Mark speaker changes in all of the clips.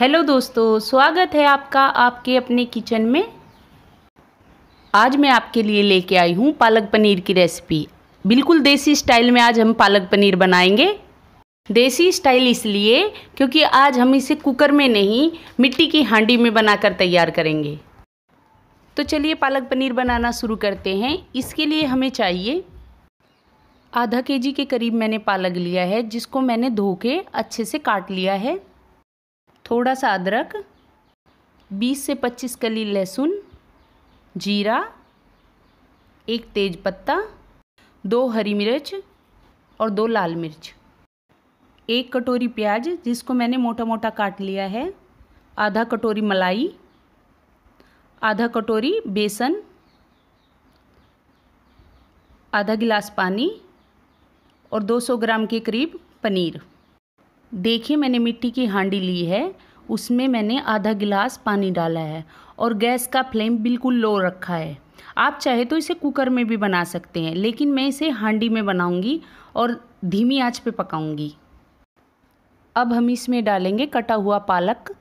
Speaker 1: Hello दोस्तों स्वागत है आपका आपके अपने किचन में आज मैं आपके लिए लेके आई हूँ पालक पनीर की रेसिपी बिल्कुल देसी स्टाइल में आज हम पालक पनीर बनाएंगे देसी स्टाइल इसलिए क्योंकि आज हम इसे कुकर में नहीं मिट्टी की हांडी में बनाकर तैयार करेंगे तो चलिए पालक पनीर बनाना शुरू करते हैं इसके लिए हमें चाहिए आधा के के करीब मैंने पालक लिया है जिसको मैंने धो के अच्छे से काट लिया है थोड़ा सा अदरक 20 से 25 कली लहसुन जीरा एक तेज पत्ता दो हरी मिर्च और दो लाल मिर्च एक कटोरी प्याज जिसको मैंने मोटा मोटा काट लिया है आधा कटोरी मलाई आधा कटोरी बेसन आधा गिलास पानी और 200 ग्राम के करीब पनीर देखिए मैंने मिट्टी की हांडी ली है उसमें मैंने आधा गिलास पानी डाला है और गैस का फ्लेम बिल्कुल लो रखा है आप चाहे तो इसे कुकर में भी बना सकते हैं लेकिन मैं इसे हांडी में बनाऊंगी
Speaker 2: और धीमी आंच पे पकाऊंगी अब हम इसमें डालेंगे
Speaker 3: कटा हुआ पालक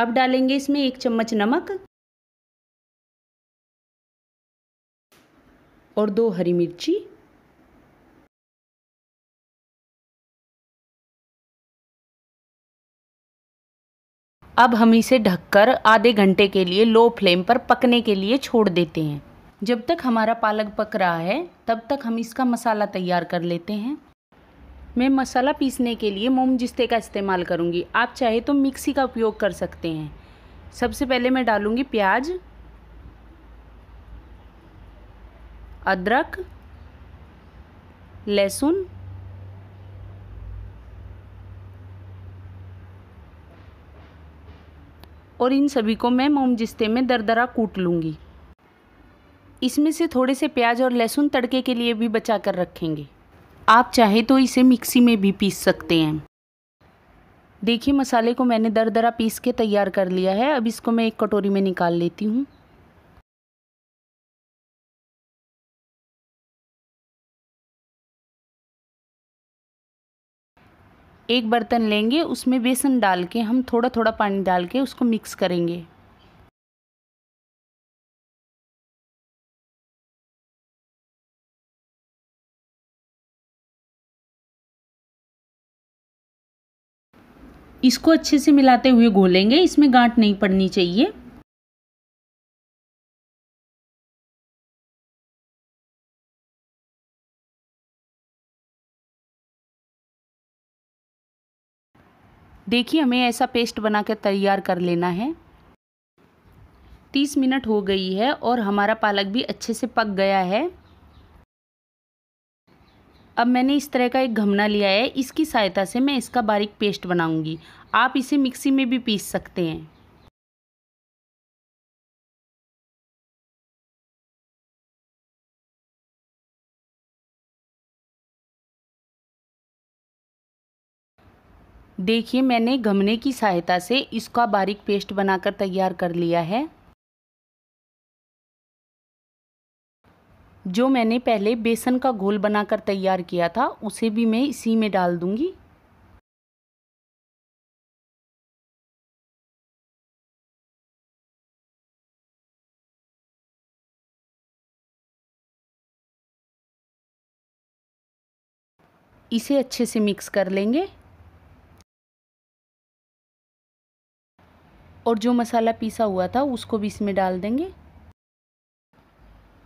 Speaker 3: अब डालेंगे इसमें एक चम्मच नमक और दो हरी मिर्ची
Speaker 2: अब हम इसे ढककर आधे घंटे के लिए लो फ्लेम पर पकने के लिए छोड़ देते हैं
Speaker 1: जब तक हमारा पालक पक रहा है तब तक हम इसका मसाला तैयार कर लेते हैं मैं मसाला पीसने के लिए मोम जिस्ते का इस्तेमाल करूँगी आप चाहे तो मिक्सी का उपयोग कर सकते हैं सबसे पहले मैं डालूँगी प्याज अदरक लहसुन और इन सभी को मैं मोमजिस्ते में दरदरा कूट लूँगी इसमें से थोड़े से प्याज और लहसुन तड़के के लिए भी बचा कर रखेंगे आप चाहे तो इसे मिक्सी में भी पीस सकते हैं देखिए मसाले को मैंने दर दरा पीस के
Speaker 3: तैयार कर लिया है अब इसको मैं एक कटोरी में निकाल लेती हूँ एक बर्तन लेंगे उसमें बेसन डाल के हम थोड़ा थोड़ा पानी डाल के उसको मिक्स करेंगे इसको अच्छे से मिलाते हुए घोलेंगे इसमें गांठ नहीं पड़नी चाहिए देखिए हमें ऐसा पेस्ट बना कर तैयार
Speaker 1: कर लेना है तीस मिनट हो गई है और हमारा पालक भी अच्छे से पक गया है अब मैंने इस तरह का एक घमना
Speaker 2: लिया है इसकी सहायता से मैं इसका बारीक पेस्ट बनाऊंगी आप इसे मिक्सी में भी पीस सकते
Speaker 3: हैं देखिए मैंने घमने की सहायता से इसका
Speaker 2: बारीक पेस्ट बनाकर तैयार कर लिया है जो मैंने पहले बेसन का घोल बनाकर तैयार किया था उसे भी मैं इसी
Speaker 3: में डाल दूंगी इसे अच्छे से मिक्स कर लेंगे
Speaker 2: और जो मसाला पीसा हुआ था उसको भी इसमें डाल देंगे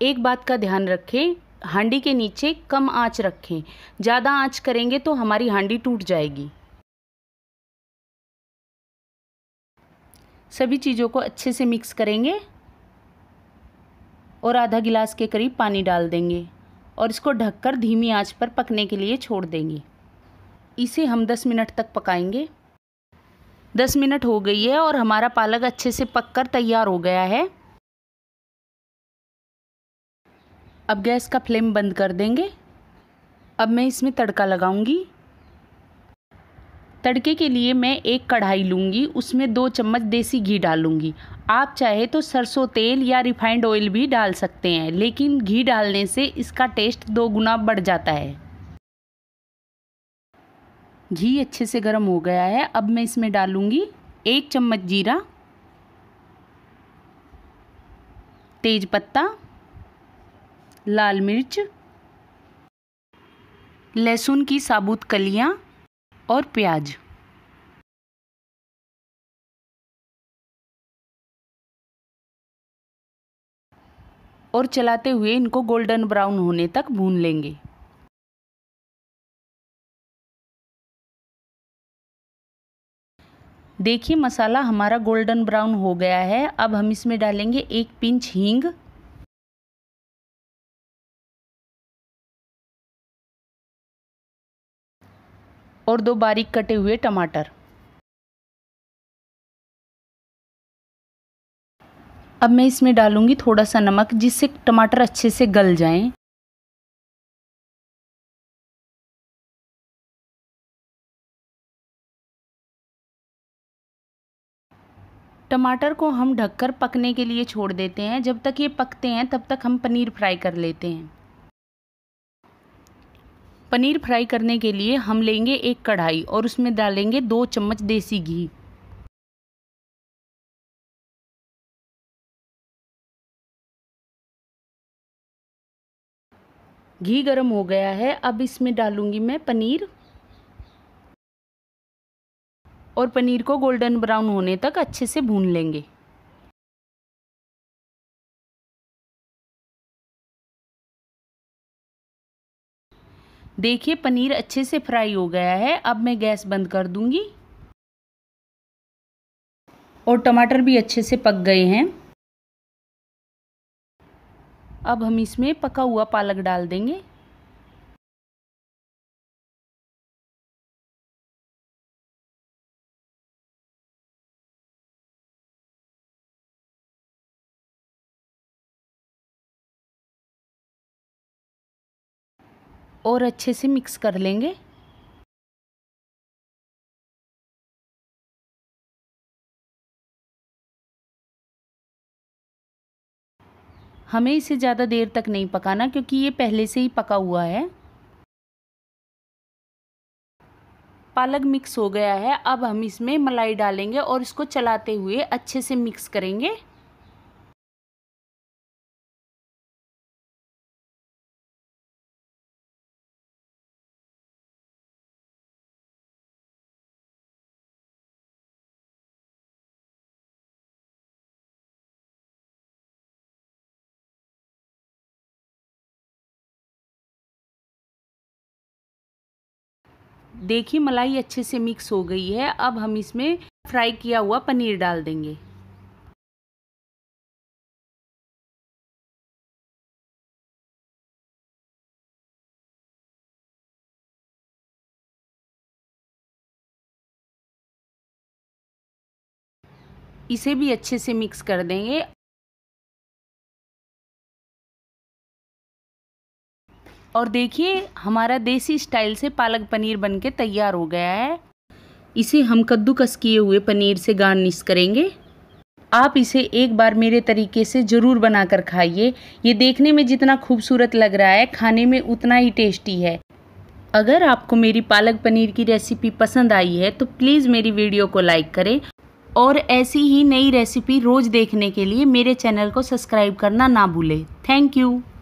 Speaker 1: एक बात का ध्यान रखें हांडी के नीचे कम आंच रखें ज़्यादा आंच करेंगे तो हमारी हांडी टूट जाएगी सभी चीज़ों को अच्छे से मिक्स करेंगे और आधा गिलास के करीब पानी डाल देंगे और इसको ढककर धीमी आंच पर पकने के लिए छोड़ देंगे इसे हम 10 मिनट तक पकाएंगे 10 मिनट हो गई है और हमारा पालक अच्छे से पककर तैयार हो गया है अब गैस का फ्लेम बंद कर देंगे अब मैं इसमें तड़का लगाऊंगी तड़के के लिए मैं एक कढ़ाई लूँगी उसमें दो चम्मच देसी घी डालूँगी आप चाहे तो सरसों तेल या रिफाइंड ऑयल भी डाल सकते हैं लेकिन घी डालने से इसका टेस्ट दो गुना बढ़ जाता है घी अच्छे से गर्म हो गया है अब मैं इसमें डालूँगी एक चम्मच जीरा तेज पत्ता
Speaker 2: लाल मिर्च लहसुन की साबुत
Speaker 3: कलियां और प्याज और चलाते हुए इनको गोल्डन ब्राउन होने तक भून लेंगे
Speaker 2: देखिए मसाला हमारा
Speaker 3: गोल्डन ब्राउन हो गया है अब हम इसमें डालेंगे एक पिंच हींग और दो बारीक कटे हुए टमाटर अब मैं इसमें डालूंगी थोड़ा सा नमक जिससे टमाटर अच्छे से गल जाएं।
Speaker 2: टमाटर को हम ढककर पकने के लिए छोड़ देते हैं जब तक ये पकते हैं तब तक हम पनीर
Speaker 1: फ्राई कर लेते हैं पनीर फ्राई करने के लिए
Speaker 3: हम लेंगे एक कढ़ाई और उसमें डालेंगे दो चम्मच देसी घी घी गर्म हो गया है अब इसमें डालूंगी मैं पनीर
Speaker 2: और पनीर को गोल्डन ब्राउन होने तक अच्छे
Speaker 3: से भून लेंगे देखिए पनीर अच्छे से फ्राई
Speaker 2: हो गया है अब मैं गैस बंद कर दूंगी और टमाटर भी अच्छे से पक गए हैं अब
Speaker 3: हम इसमें पका हुआ पालक डाल देंगे और अच्छे से मिक्स कर लेंगे हमें इसे ज़्यादा देर
Speaker 2: तक नहीं पकाना क्योंकि ये पहले से ही पका हुआ है
Speaker 1: पालक मिक्स हो गया है अब हम इसमें मलाई डालेंगे और इसको चलाते
Speaker 3: हुए अच्छे से मिक्स करेंगे
Speaker 2: देखिए मलाई अच्छे से मिक्स हो गई है अब हम इसमें फ्राई किया हुआ पनीर डाल
Speaker 3: देंगे इसे भी अच्छे से मिक्स कर देंगे
Speaker 2: और देखिए हमारा देसी स्टाइल से पालक पनीर
Speaker 1: बनके तैयार हो गया है इसे हम कद्दूकस किए हुए पनीर से गार्निश करेंगे आप इसे एक बार मेरे तरीके से ज़रूर बना कर खाइए ये देखने में जितना खूबसूरत लग रहा है खाने में उतना ही टेस्टी है अगर आपको मेरी पालक पनीर की रेसिपी पसंद आई है तो प्लीज़ मेरी वीडियो को लाइक करें और ऐसी
Speaker 2: ही नई रेसिपी रोज़ देखने के लिए मेरे चैनल को सब्सक्राइब करना ना भूलें थैंक यू